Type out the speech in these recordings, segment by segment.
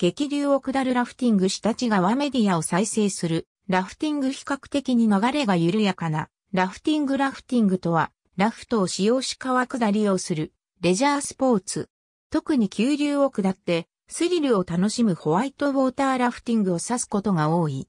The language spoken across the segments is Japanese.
激流を下るラフティングしたち川メディアを再生する。ラフティング比較的に流れが緩やかな。ラフティングラフティングとは、ラフトを使用し川下りをする、レジャースポーツ。特に急流を下って、スリルを楽しむホワイトウォーターラフティングを指すことが多い。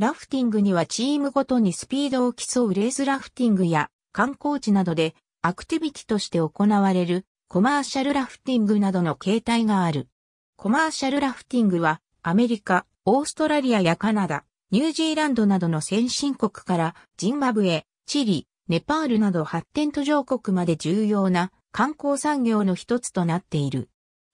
ラフティングにはチームごとにスピードを競うレースラフティングや観光地などでアクティビティとして行われるコマーシャルラフティングなどの形態がある。コマーシャルラフティングは、アメリカ、オーストラリアやカナダ、ニュージーランドなどの先進国から、ジンバブエ、チリ、ネパールなど発展途上国まで重要な観光産業の一つとなっている。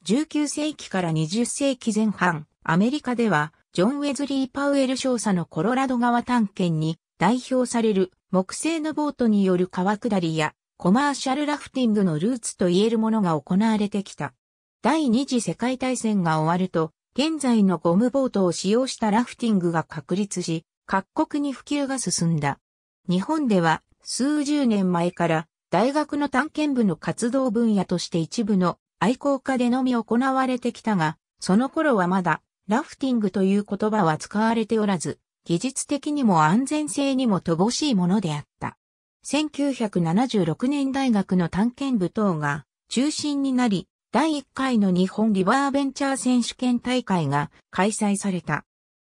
19世紀から20世紀前半、アメリカでは、ジョン・ウェズリー・パウエル少佐のコロラド川探検に代表される木製のボートによる川下りやコマーシャルラフティングのルーツと言えるものが行われてきた。第二次世界大戦が終わると、現在のゴムボートを使用したラフティングが確立し、各国に普及が進んだ。日本では数十年前から大学の探検部の活動分野として一部の愛好家でのみ行われてきたが、その頃はまだラフティングという言葉は使われておらず、技術的にも安全性にも乏しいものであった。1976年大学の探検部等が中心になり、第1回の日本リバーベンチャー選手権大会が開催された。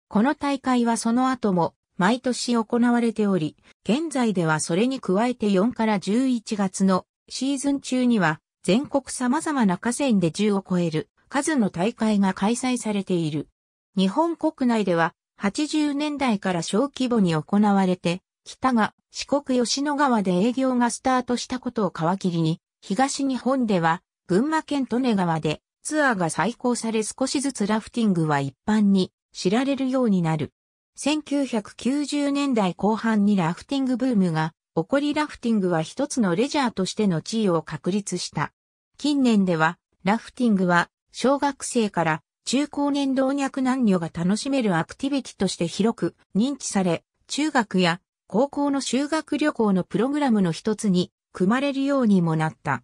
この大会はその後も毎年行われており、現在ではそれに加えて4から11月のシーズン中には全国様々な河川で10を超える数の大会が開催されている。日本国内では80年代から小規模に行われて、北が四国吉野川で営業がスタートしたことを皮切りに、東日本では群馬県利根川でツアーが再興され少しずつラフティングは一般に知られるようになる。1990年代後半にラフティングブームが起こりラフティングは一つのレジャーとしての地位を確立した。近年ではラフティングは小学生から中高年老若男女が楽しめるアクティビティとして広く認知され、中学や高校の修学旅行のプログラムの一つに組まれるようにもなった。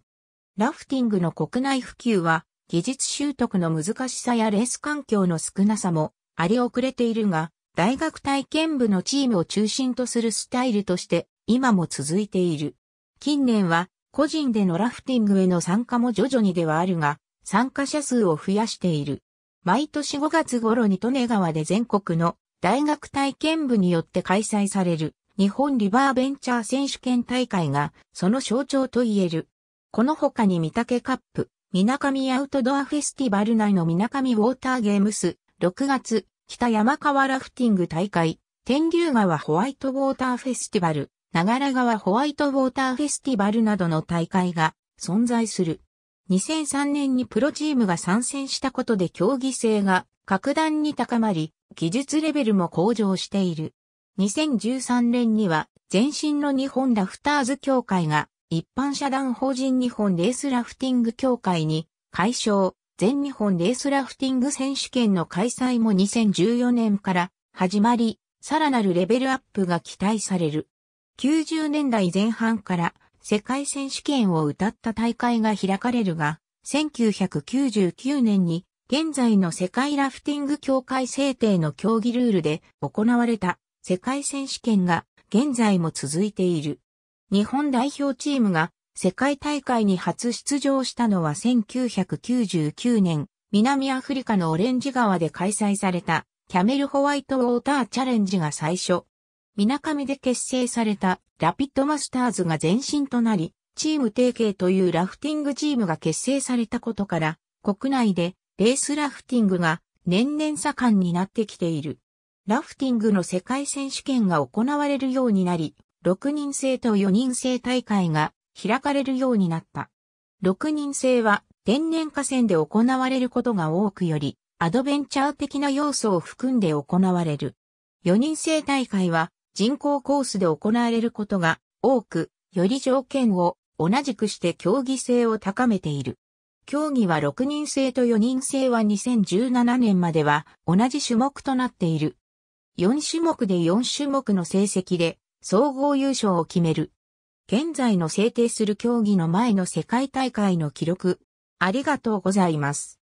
ラフティングの国内普及は、技術習得の難しさやレース環境の少なさも、あり遅れているが、大学体験部のチームを中心とするスタイルとして、今も続いている。近年は、個人でのラフティングへの参加も徐々にではあるが、参加者数を増やしている。毎年5月頃に利根川で全国の大学体験部によって開催される日本リバーベンチャー選手権大会がその象徴と言える。この他に三宅カップ、水上アウトドアフェスティバル内の水上ウォーターゲームス、6月、北山川ラフティング大会、天竜川ホワイトウォーターフェスティバル、長良川ホワイトウォーターフェスティバルなどの大会が存在する。2003年にプロチームが参戦したことで競技性が格段に高まり、技術レベルも向上している。2013年には前身の日本ラフターズ協会が一般社団法人日本レースラフティング協会に、解消、全日本レースラフティング選手権の開催も2014年から始まり、さらなるレベルアップが期待される。90年代前半から世界選手権を歌った大会が開かれるが、1999年に現在の世界ラフティング協会制定の競技ルールで行われた世界選手権が現在も続いている。日本代表チームが世界大会に初出場したのは1999年、南アフリカのオレンジ川で開催されたキャメルホワイトウォーターチャレンジが最初。水上で結成されたラピッドマスターズが前身となり、チーム提携というラフティングチームが結成されたことから、国内でレースラフティングが年々盛んになってきている。ラフティングの世界選手権が行われるようになり、6人制と4人制大会が開かれるようになった。6人制は天然河川で行われることが多くより、アドベンチャー的な要素を含んで行われる。4人制大会は人工コースで行われることが多く、より条件を同じくして競技性を高めている。競技は6人制と4人制は2017年までは同じ種目となっている。4種目で4種目の成績で総合優勝を決める。現在の制定する競技の前の世界大会の記録。ありがとうございます。